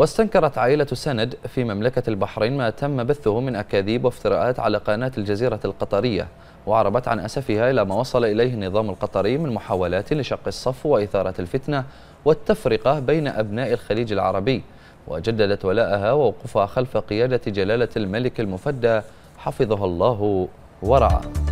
واستنكرت عائلة سند في مملكة البحرين ما تم بثه من أكاذيب وافتراءات على قناة الجزيرة القطرية وعربت عن أسفها إلى ما وصل إليه النظام القطري من محاولات لشق الصف وإثارة الفتنة والتفرقة بين أبناء الخليج العربي وجددت ولاءها ووقوفها خلف قيادة جلالة الملك المفدى حفظه الله ورعاه